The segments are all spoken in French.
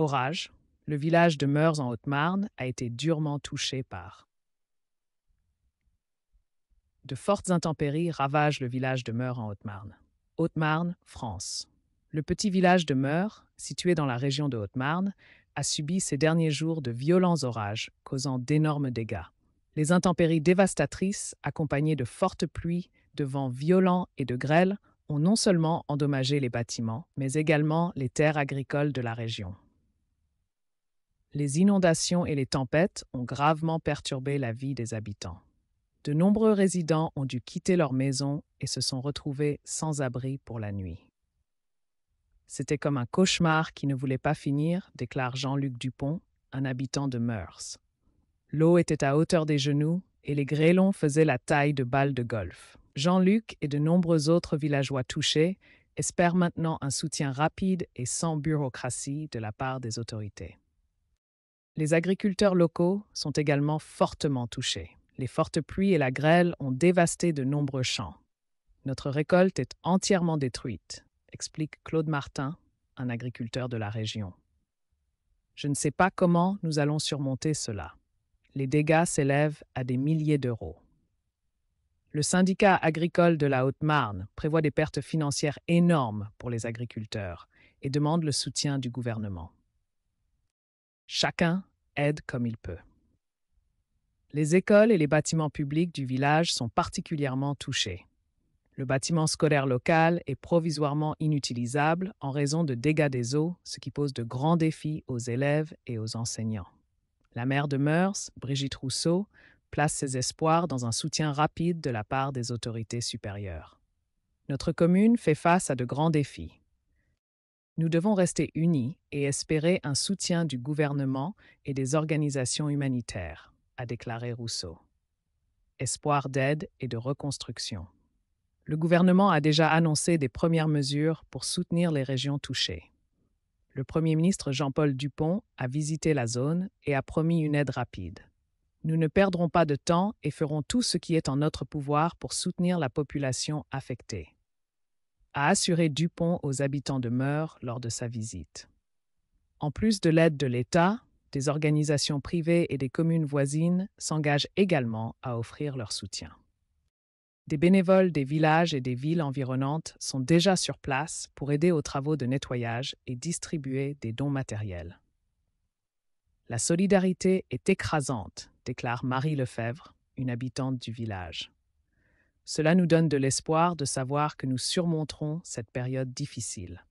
Orage. le village de Meurs en Haute-Marne a été durement touché par. De fortes intempéries ravagent le village de Meurs en Haute-Marne. Haute-Marne, France. Le petit village de Meurs, situé dans la région de Haute-Marne, a subi ces derniers jours de violents orages, causant d'énormes dégâts. Les intempéries dévastatrices, accompagnées de fortes pluies, de vents violents et de grêles, ont non seulement endommagé les bâtiments, mais également les terres agricoles de la région les inondations et les tempêtes ont gravement perturbé la vie des habitants. De nombreux résidents ont dû quitter leur maison et se sont retrouvés sans abri pour la nuit. C'était comme un cauchemar qui ne voulait pas finir, déclare Jean-Luc Dupont, un habitant de Meurs. L'eau était à hauteur des genoux et les grêlons faisaient la taille de balles de golf. Jean-Luc et de nombreux autres villageois touchés espèrent maintenant un soutien rapide et sans bureaucratie de la part des autorités. Les agriculteurs locaux sont également fortement touchés. Les fortes pluies et la grêle ont dévasté de nombreux champs. Notre récolte est entièrement détruite, explique Claude Martin, un agriculteur de la région. Je ne sais pas comment nous allons surmonter cela. Les dégâts s'élèvent à des milliers d'euros. Le syndicat agricole de la Haute-Marne prévoit des pertes financières énormes pour les agriculteurs et demande le soutien du gouvernement. Chacun aide comme il peut. Les écoles et les bâtiments publics du village sont particulièrement touchés. Le bâtiment scolaire local est provisoirement inutilisable en raison de dégâts des eaux, ce qui pose de grands défis aux élèves et aux enseignants. La maire de Meurs, Brigitte Rousseau, place ses espoirs dans un soutien rapide de la part des autorités supérieures. Notre commune fait face à de grands défis. Nous devons rester unis et espérer un soutien du gouvernement et des organisations humanitaires, a déclaré Rousseau. Espoir d'aide et de reconstruction. Le gouvernement a déjà annoncé des premières mesures pour soutenir les régions touchées. Le Premier ministre Jean-Paul Dupont a visité la zone et a promis une aide rapide. Nous ne perdrons pas de temps et ferons tout ce qui est en notre pouvoir pour soutenir la population affectée a assuré Dupont aux habitants de Meur lors de sa visite. En plus de l'aide de l'État, des organisations privées et des communes voisines s'engagent également à offrir leur soutien. Des bénévoles des villages et des villes environnantes sont déjà sur place pour aider aux travaux de nettoyage et distribuer des dons matériels. La solidarité est écrasante, déclare Marie Lefebvre, une habitante du village. Cela nous donne de l'espoir de savoir que nous surmonterons cette période difficile.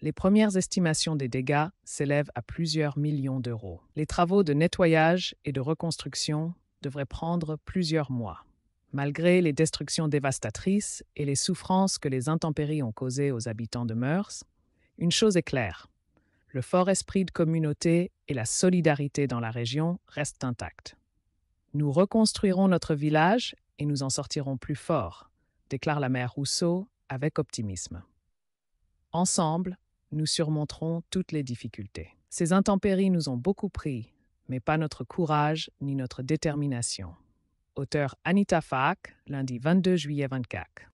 Les premières estimations des dégâts s'élèvent à plusieurs millions d'euros. Les travaux de nettoyage et de reconstruction devraient prendre plusieurs mois. Malgré les destructions dévastatrices et les souffrances que les intempéries ont causées aux habitants de Meurs, une chose est claire. Le fort esprit de communauté et la solidarité dans la région restent intacts. Nous reconstruirons notre village et nous en sortirons plus forts, déclare la mère Rousseau avec optimisme. Ensemble, nous surmonterons toutes les difficultés. Ces intempéries nous ont beaucoup pris, mais pas notre courage ni notre détermination. Auteur Anita Fak, lundi 22 juillet 24.